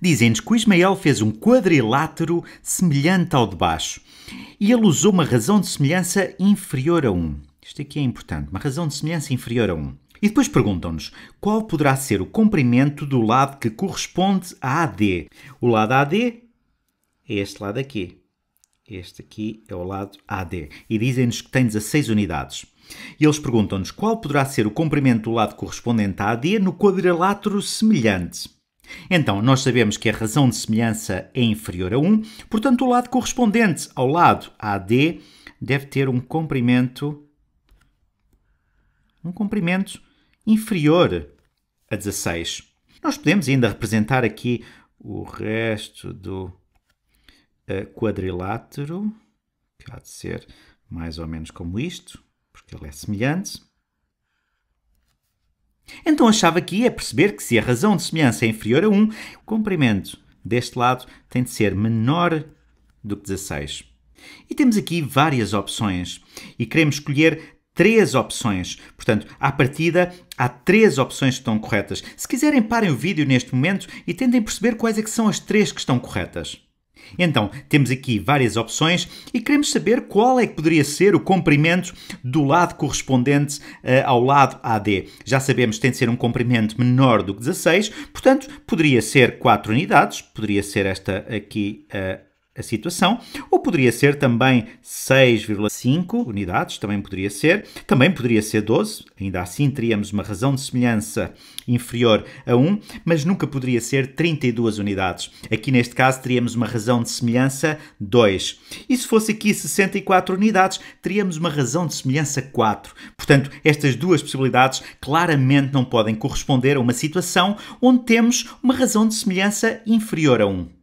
dizem-nos que o Ismael fez um quadrilátero semelhante ao de baixo e ele usou uma razão de semelhança inferior a 1. Isto aqui é importante, uma razão de semelhança inferior a 1. E depois perguntam-nos qual poderá ser o comprimento do lado que corresponde a AD. O lado AD é este lado aqui. Este aqui é o lado AD. E dizem-nos que tem 16 unidades. E eles perguntam-nos qual poderá ser o comprimento do lado correspondente a AD no quadrilátero semelhante. Então, nós sabemos que a razão de semelhança é inferior a 1, portanto, o lado correspondente ao lado AD deve ter um comprimento um comprimento inferior a 16. Nós podemos ainda representar aqui o resto do eh, quadrilátero, que há de ser mais ou menos como isto, porque ele é semelhante. Então achava que ia perceber que se a razão de semelhança é inferior a 1, o comprimento deste lado tem de ser menor do que 16. E temos aqui várias opções e queremos escolher três opções. Portanto, à partida, há três opções que estão corretas. Se quiserem, parem o vídeo neste momento e tentem perceber quais é são as três que estão corretas. Então, temos aqui várias opções e queremos saber qual é que poderia ser o comprimento do lado correspondente uh, ao lado AD. Já sabemos que tem de ser um comprimento menor do que 16, portanto, poderia ser 4 unidades, poderia ser esta aqui uh, a situação, ou poderia ser também 6,5 unidades, também poderia ser, também poderia ser 12, ainda assim teríamos uma razão de semelhança inferior a 1, mas nunca poderia ser 32 unidades. Aqui neste caso teríamos uma razão de semelhança 2. E se fosse aqui 64 unidades, teríamos uma razão de semelhança 4. Portanto, estas duas possibilidades claramente não podem corresponder a uma situação onde temos uma razão de semelhança inferior a 1.